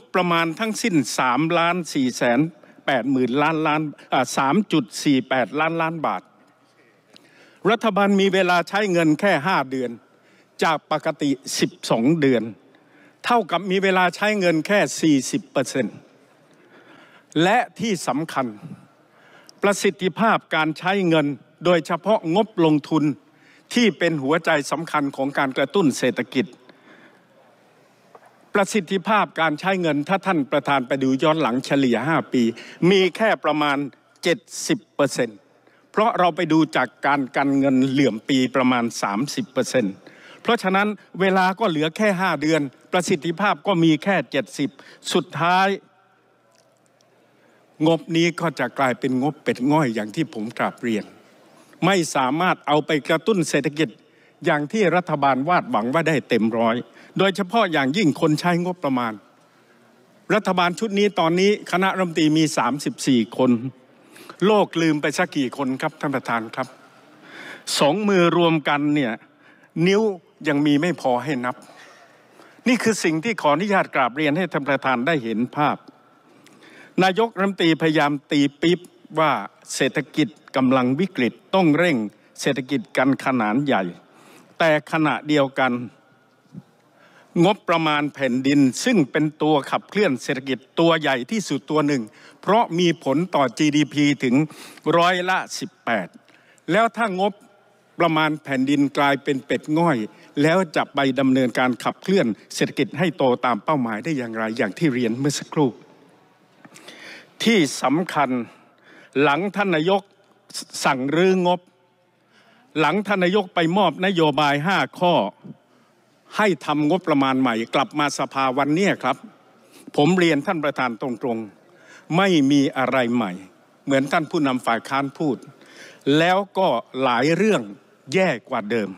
บประมาณทั้งสิ้น3ล้าน4แสน8หมื่นล้านล้าน3.48 ล้านล้านบาท รัฐบาลมีเวลาใช้เงินแค่ 5 เดือน จากปกติ 12 เดือน เท่ากับมีเวลาใช้เงินแค่ 40เปอร์เซ็นต์และที่สำคัญ ประสิทธิภาพการใช้เงิน โดยเฉพาะงบลงทุน ที่เป็นหัวใจสำคัญของการกระตุ้นเศรษฐกิจประสิทธิภาพการใช้เงิน ถ้าท่านประธานไปดูย้อนหลังเฉลี่ย5 ปี มีแค่ประมาณ 70เปอร์เซ็นต์เพราะเราไปดูจากการกันเงินเหลื่อมปีประมาณ 30เปอร์เซ็นต์เพราะฉะนั้นเวลาก็เหลือแค่ 5 เดือน ประสิทธิภาพก็มีแค่ 70 สุดท้าย งบนี้ก็จะกลายเป็นงบเป็ดง่อยอย่างที่ผมกราบเรียน ไม่สามารถเอาไปกระตุ้นเศรษฐกิจอย่างที่รัฐบาลวาดหวังว่าได้เต็มร้อย โดยเฉพาะอย่างยิ่งคนใช้งบประมาณ รัฐบาลชุดนี้ตอนนี้คณะรัฐมนตรีมี 34 คน โลกลืมไปสักกี่คนครับ ท่านประธานครับ สองมือรวมกันเนี่ยนิ้วยังมีไม่พอให้นับ นี่คือสิ่งที่ขออนุญาตกราบเรียนให้ท่านประธานได้เห็นภาพ นายกรัฐมนตรีพยายามตีปิ๊บว่าเศรษฐกิจกำลังวิกฤตต้องเร่งเศรษฐกิจกันขนานใหญ่แต่ขณะเดียวกัน งบประมาณแผ่นดินซึ่งเป็นตัวขับเคลื่อนเศรษฐกิจตัวใหญ่ที่สุดตัวหนึ่ง เพราะมีผลต่อ GDP ถึงร้อยละ18 แล้วถ้างบประมาณแผ่นดินกลายเป็นเป็ดง่อย แล้วจะไปดำเนินการขับเคลื่อนเศรษฐกิจให้โตตามเป้าหมายได้อย่างไร อย่างที่เรียนเมื่อสักครู่ ที่สำคัญหลังท่านนายกสั่งรื้องบหลังทนายกไปมอบนโยบายห้าข้อ ให้ทำงบประมาณใหม่ กลับมาสภาวันนี้ครับ ผมเรียนท่านประธานตรงๆไม่มีอะไรใหม่ เหมือนท่านผู้นำฝ่ายค้านพูด แล้วก็หลายเรื่องแย่กว่าเดิม